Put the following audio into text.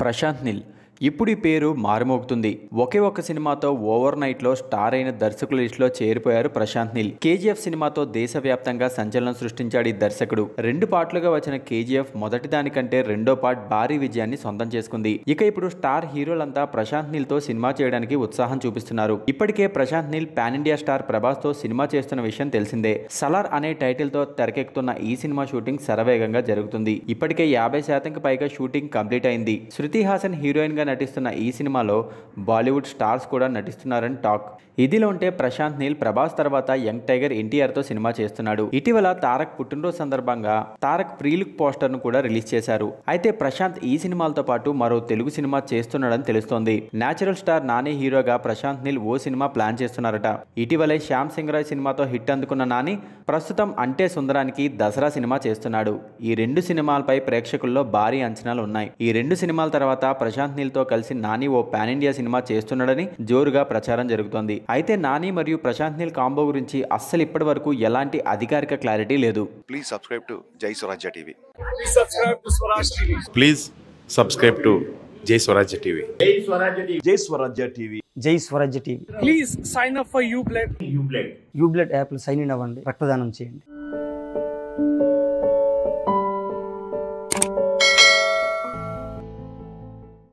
प्रशांत नील ఇప్పుడు ఈ పేరు మారుమోగుతుంది ఒకే ఒక్క సినిమాతో ఓవర్ నైట్ లో స్టార్ అయిన దర్శకుల లిస్టులో చేరిపోయారు ప్రశాంత్ నీల్ కేజీఎఫ్ సినిమాతో దేశవ్యాప్తంగా సంచలనం సృష్టించాడు ఈ దర్శకుడు రెండు పార్ట్లుగా వచ్చిన కేజీఎఫ్ మొదటి దానికంటే రెండో పార్ట్ భారీ విజయాన్ని సొంతం చేసుకుంది ఇక ఇప్పుడు స్టార్ హీరోలంతా ప్రశాంత్ నీల్ తో సినిమా చేయడానికి ఉత్సాహం చూపిస్తున్నారు ఇప్పటికే Prashanth Neel pan India star Prabhas తో సినిమా చేస్తున్న విషయం తెలిసిందే సలార్ అనే టైటిల్ తో తెరకెక్కుతున్న ఈ సినిమా షూటింగ్ శరవేగంగా జరుగుతుంది ఇప్పటికే యాభై శాతం పైగా షూటింగ్ కంప్లీట్ అయింది శృతి హాసన్ హీరోయిన్ గా నటిస్తున్న ఈ సినిమాలో బాలీవుడ్ స్టార్స్ కూడా నటిస్తున్నారని టాక్ ఇదిలో ఉంటే ప్రశాంత్ నీల్ ప్రభాస్ తర్వాత యంగ్ టైగర్ ఎన్టీఆర్తో సినిమా చేస్తున్నాడు ఇటీవల తారక్ పుట్టినరోజు సందర్భంగా తారక్ ప్రీలుక్ పోస్టర్ను కూడా రిలీజ్ చేశారు అయితే ప్రశాంత్ ఈ సినిమాలతో పాటు మరో తెలుగు సినిమా చేస్తున్నాడని తెలుస్తోంది నేచురల్ స్టార్ నాని హీరోగా ప్రశాంత్ నీల్ ఓ సినిమా ప్లాన్ చేస్తున్నారట ఇటీవలే శ్యామ్ సింగ్ రాయ్ సినిమాతో హిట్ అందుకున్న నాని ప్రస్తుతం అంటే సుందరానికి దసరా సినిమా చేస్తున్నాడు ఈ రెండు సినిమాలపై ప్రేక్షకుల్లో భారీ అంచనాలు ఉన్నాయి ఈ రెండు సినిమాల తర్వాత ప్రశాంత్ నీల్తో తో కలిసి నాని ఓ పాన్ ఇండియా సినిమా చేస్తున్నాడని జోరుగా ప్రచారం జరుగుతోంది అయితే నాని మరియు ప్రశాంత్ నీల్ కాంబో గురించి అస్సలు ఇప్పటి వరకు ఎలాంటి అధికారిక క్లారిటీ లేదు ప్లీజ్ సబ్స్క్రైబ్ టు జై Swarajya TV please subscribe to జై స్వరాజ్య టీవీ జై స్వరాజ్య టీవీ జై Swarajya TV please sign up for UBlood UBlood UBlood app sign in అవ్వండి రక్తదానం చేయండి